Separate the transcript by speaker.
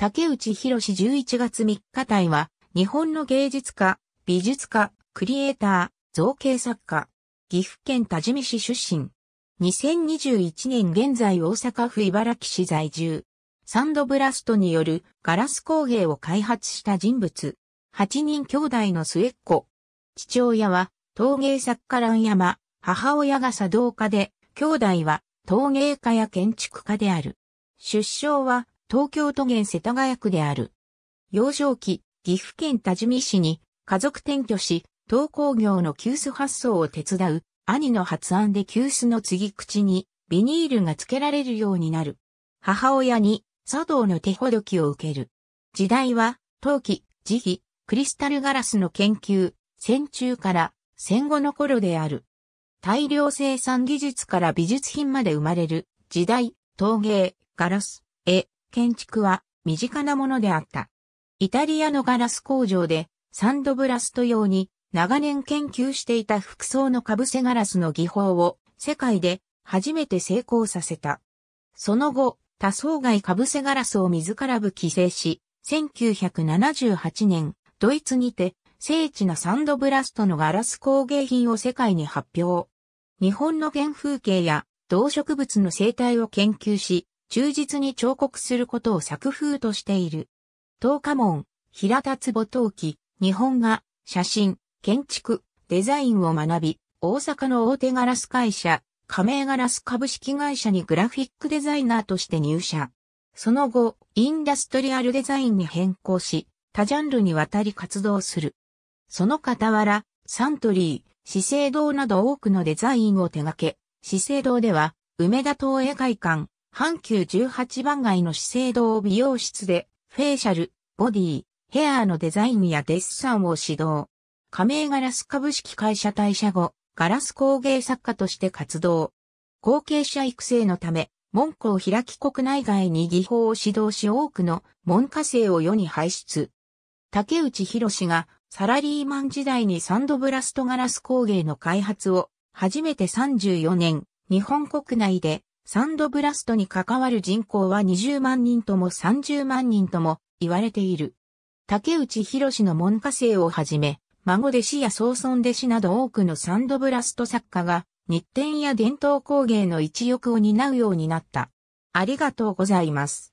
Speaker 1: 竹内博士11月3日隊は、日本の芸術家、美術家、クリエイター、造形作家、岐阜県多治見市出身。2021年現在大阪府茨木市在住。サンドブラストによるガラス工芸を開発した人物。8人兄弟の末っ子。父親は陶芸作家蘭山、母親が茶道家で、兄弟は陶芸家や建築家である。出生は東京都現世田谷区である。幼少期、岐阜県多治見市に家族転居し、東工業の急須発送を手伝う兄の発案で急須の継ぎ口にビニールが付けられるようになる。母親に茶道の手ほどきを受ける。時代は、陶器、磁器、クリスタルガラスの研究、戦中から戦後の頃である。大量生産技術から美術品まで生まれる時代、陶芸、ガラス、絵、建築は身近なものであった。イタリアのガラス工場でサンドブラスト用に長年研究していた服装の被せガラスの技法を世界で初めて成功させた。その後、多層外被せガラスを自ら部規制し、1978年、ドイツにて精緻なサンドブラストのガラス工芸品を世界に発表。日本の原風景や動植物の生態を研究し、忠実に彫刻することを作風としている。東家門、平田坪陶器、日本画、写真、建築、デザインを学び、大阪の大手ガラス会社、亀盟ガラス株式会社にグラフィックデザイナーとして入社。その後、インダストリアルデザインに変更し、他ジャンルにわたり活動する。その傍ら、サントリー、資生堂など多くのデザインを手掛け、資生堂では、梅田東映会館、阪急18番街の資生堂美容室で、フェイシャル、ボディ、ヘアーのデザインやデッサンを指導。加盟ガラス株式会社退社後、ガラス工芸作家として活動。後継者育成のため、門戸を開き国内外に技法を指導し多くの門下生を世に輩出。竹内博がサラリーマン時代にサンドブラストガラス工芸の開発を初めて34年日本国内でサンドブラストに関わる人口は20万人とも30万人とも言われている。竹内博の門下生をはじめ、孫弟子や総孫弟子など多くのサンドブラスト作家が、日展や伝統工芸の一翼を担うようになった。ありがとうございます。